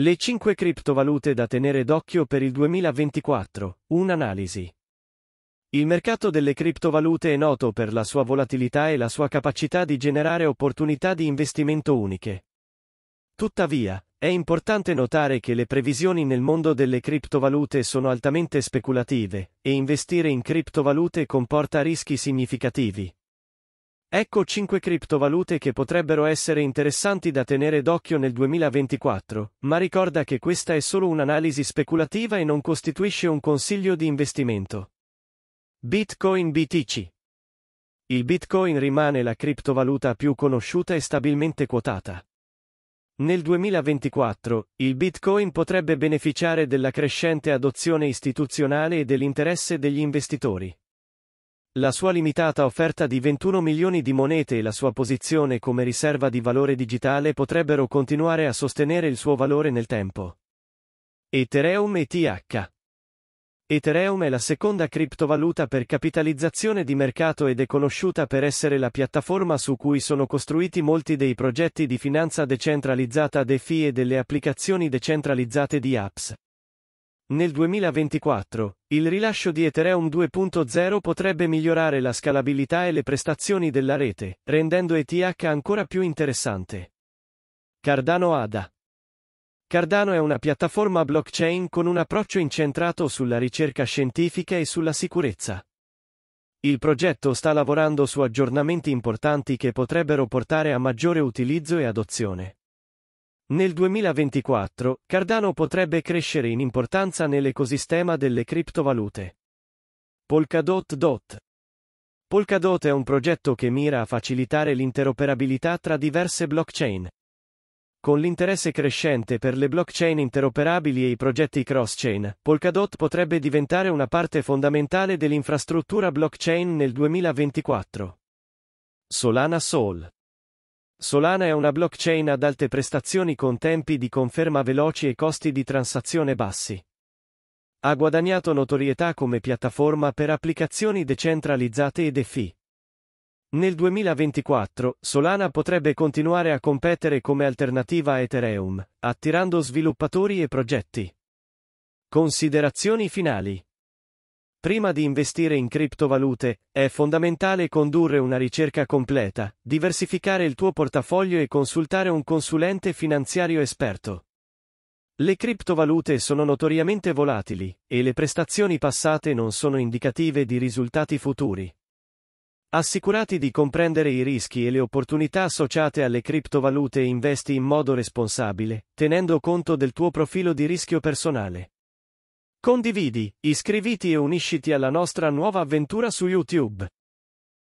Le 5 criptovalute da tenere d'occhio per il 2024. Un'analisi. Il mercato delle criptovalute è noto per la sua volatilità e la sua capacità di generare opportunità di investimento uniche. Tuttavia, è importante notare che le previsioni nel mondo delle criptovalute sono altamente speculative, e investire in criptovalute comporta rischi significativi, Ecco 5 criptovalute che potrebbero essere interessanti da tenere d'occhio nel 2024, ma ricorda che questa è solo un'analisi speculativa e non costituisce un consiglio di investimento. Bitcoin BTC Il Bitcoin rimane la criptovaluta più conosciuta e stabilmente quotata. Nel 2024, il Bitcoin potrebbe beneficiare della crescente adozione istituzionale e dell'interesse degli investitori. La sua limitata offerta di 21 milioni di monete e la sua posizione come riserva di valore digitale potrebbero continuare a sostenere il suo valore nel tempo. Ethereum ETH Ethereum è la seconda criptovaluta per capitalizzazione di mercato ed è conosciuta per essere la piattaforma su cui sono costruiti molti dei progetti di finanza decentralizzata DeFi e delle applicazioni decentralizzate di apps. Nel 2024, il rilascio di Ethereum 2.0 potrebbe migliorare la scalabilità e le prestazioni della rete, rendendo ETH ancora più interessante. Cardano ADA Cardano è una piattaforma blockchain con un approccio incentrato sulla ricerca scientifica e sulla sicurezza. Il progetto sta lavorando su aggiornamenti importanti che potrebbero portare a maggiore utilizzo e adozione. Nel 2024, Cardano potrebbe crescere in importanza nell'ecosistema delle criptovalute. Polkadot Dot Polkadot è un progetto che mira a facilitare l'interoperabilità tra diverse blockchain. Con l'interesse crescente per le blockchain interoperabili e i progetti cross-chain, Polkadot potrebbe diventare una parte fondamentale dell'infrastruttura blockchain nel 2024. Solana Soul Solana è una blockchain ad alte prestazioni con tempi di conferma veloci e costi di transazione bassi. Ha guadagnato notorietà come piattaforma per applicazioni decentralizzate ed EFI. Nel 2024, Solana potrebbe continuare a competere come alternativa a Ethereum, attirando sviluppatori e progetti. Considerazioni finali. Prima di investire in criptovalute, è fondamentale condurre una ricerca completa, diversificare il tuo portafoglio e consultare un consulente finanziario esperto. Le criptovalute sono notoriamente volatili, e le prestazioni passate non sono indicative di risultati futuri. Assicurati di comprendere i rischi e le opportunità associate alle criptovalute e investi in modo responsabile, tenendo conto del tuo profilo di rischio personale. Condividi, iscriviti e unisciti alla nostra nuova avventura su YouTube.